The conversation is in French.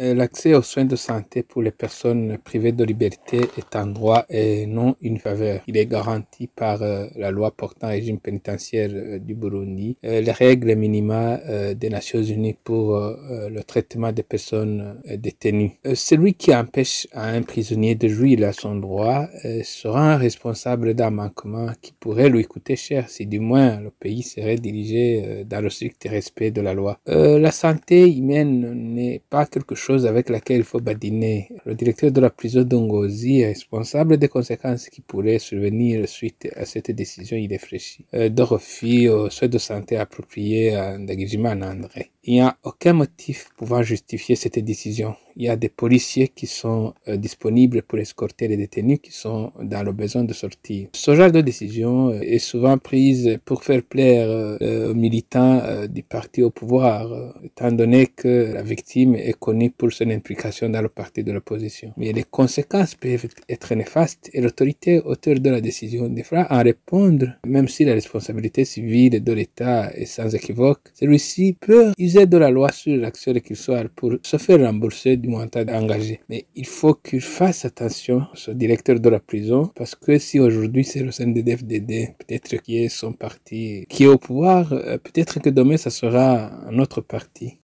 Euh, l'accès aux soins de santé pour les personnes privées de liberté est un droit et non une faveur. Il est garanti par euh, la loi portant régime pénitentiaire euh, du Burundi, les règles minimales des Nations Unies pour le traitement des personnes détenues. Celui qui empêche à un prisonnier de jouir à son droit sera responsable d'un manquement qui pourrait lui coûter cher si du moins le pays serait dirigé dans le strict respect de la loi. La santé humaine n'est pas quelque chose chose avec laquelle il faut badiner. Le directeur de la prison d'Ongozi est responsable des conséquences qui pourraient survenir suite à cette décision irréfléchie. Euh, Dorothy, au euh, souhait de santé approprié à euh, André. Il n'y a aucun motif pouvant justifier cette décision. Il y a des policiers qui sont euh, disponibles pour escorter les détenus qui sont dans le besoin de sortir. Ce genre de décision euh, est souvent prise pour faire plaire euh, aux militants du parti au pouvoir, étant donné que la victime est connue pour son implication dans le parti de l'opposition. Mais les conséquences peuvent être néfastes et l'autorité auteur de la décision devra en répondre, même si la responsabilité civile de l'État est sans équivoque. Celui-ci peut de la loi sur l'action soit pour se faire rembourser du montant engagé. Mais il faut qu'il fasse attention, ce directeur de la prison, parce que si aujourd'hui c'est le CNDDF fdd peut-être qui est son parti, qui est au pouvoir, euh, peut-être que demain ça sera un autre parti.